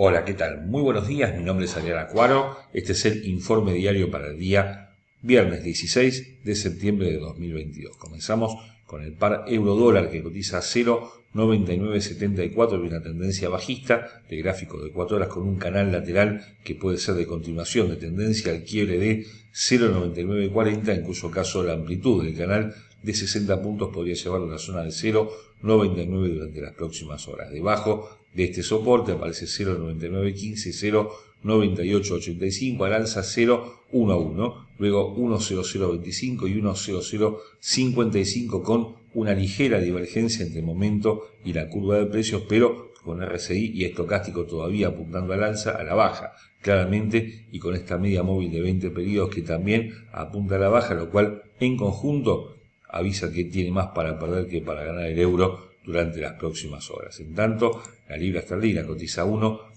Hola, ¿qué tal? Muy buenos días, mi nombre es Adrián Acuaro, este es el informe diario para el día viernes 16 de septiembre de 2022. Comenzamos con el par euro-dólar que cotiza a 0,9974 y una tendencia bajista de gráfico de 4 horas con un canal lateral que puede ser de continuación de tendencia al quiebre de 0,9940, en cuyo caso la amplitud del canal de 60 puntos podría llevar a la zona de 0,99 durante las próximas horas. Debajo de este soporte aparece 0,9915, 0,9885, al alza 0,11, luego 1,0025 y 1,0055 con una ligera divergencia entre momento y la curva de precios, pero con RSI y estocástico todavía apuntando al alza, a la baja, claramente, y con esta media móvil de 20 periodos que también apunta a la baja, lo cual en conjunto avisa que tiene más para perder que para ganar el euro durante las próximas horas. En tanto, la libra esterlina cotiza 1.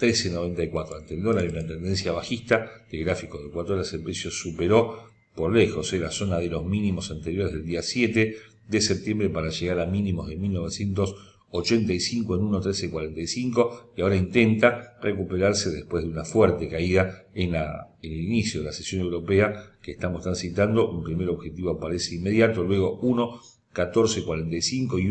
13.94 ante el dólar y una tendencia bajista de gráfico de 4 horas el precio superó por lejos en eh, la zona de los mínimos anteriores del día 7 de septiembre para llegar a mínimos de 1900 85 en 1.13.45 y ahora intenta recuperarse después de una fuerte caída en, el inicio de la sesión europea que estamos transitando. Un primer objetivo aparece inmediato, luego 1.14.45 y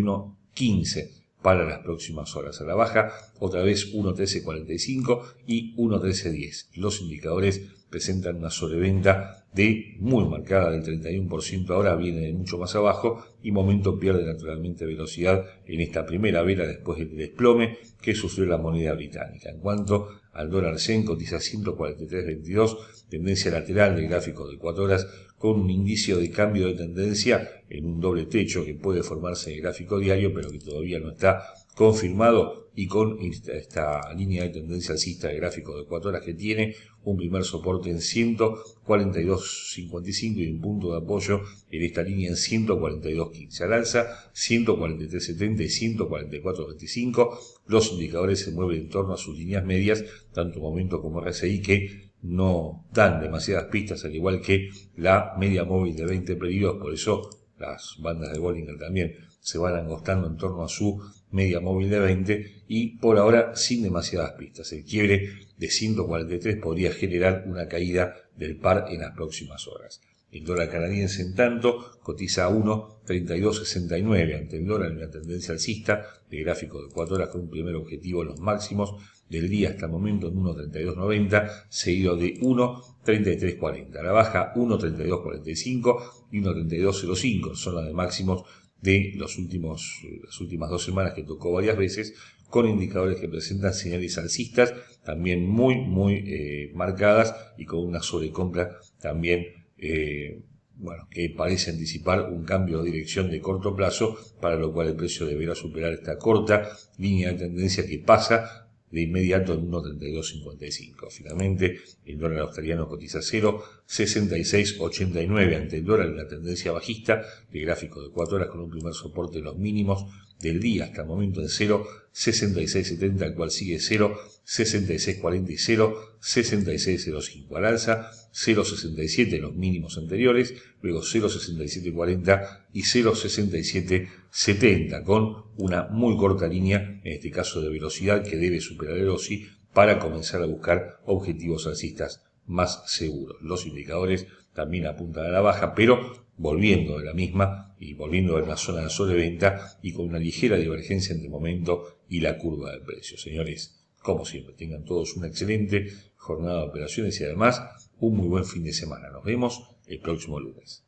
1.15 para las próximas horas. A la baja, otra vez 1.13.45 y 1.13.10. Los indicadores presentan una sobreventa de muy marcada del 31%, ahora viene de mucho más abajo y momento pierde naturalmente velocidad en esta primera vela después del desplome que sufrió la moneda británica. En cuanto al dólar CEN cotiza 143.22, tendencia lateral del gráfico de 4 horas con un indicio de cambio de tendencia en un doble techo que puede formarse en el gráfico diario pero que todavía no está confirmado y con esta, línea de tendencia alcista de gráfico de 4 horas que tiene, un primer soporte en 142.55 y un punto de apoyo en esta línea en 142.15. Al alza 143.70 y 144.25. Los indicadores se mueven en torno a sus líneas medias, tanto momento como RSI, que no dan demasiadas pistas, al igual que la media móvil de 20 periodos. Por eso las bandas de Bollinger también se van angostando en torno a su media móvil de 20 y por ahora sin demasiadas pistas. El quiebre de 143 podría generar una caída del par en las próximas horas. El dólar canadiense, en tanto, cotiza a 1,3269 ante el dólar en una tendencia alcista de gráfico de 4 horas con un primer objetivo en los máximos del día hasta el momento en 1,3290, seguido de 1,3340. La baja 1,3245 y 1,3205 son las máximos de los últimos, eh, las últimas dos semanas que tocó varias veces, con indicadores que presentan señales alcistas, también muy, muy eh, marcadas y con una sobrecompra también eh, bueno, que parece anticipar un cambio de dirección de corto plazo, para lo cual el precio deberá superar esta corta línea de tendencia que pasa de inmediato en 1.3255. Finalmente, el dólar australiano cotiza 0.6689 ante el dólar en la tendencia bajista de gráfico de 4 horas con un primer soporte en los mínimos del día hasta el momento en 0, 66.70, al cual sigue 0, 66.40 y 0, 66.05 al alza, 0.67 en los mínimos anteriores, luego 0.67.40 y 0.67.70 con una muy corta línea, en este caso de velocidad, que debe superar el OSI para comenzar a buscar objetivos alcistas más seguros. Los indicadores también apuntan a la baja, pero volviendo de la misma y volviendo de una zona de sobreventa y con una ligera divergencia entre el momento y la curva de precio. Señores, como siempre, tengan todos una excelente jornada de operaciones y además un muy buen fin de semana. Nos vemos el próximo lunes.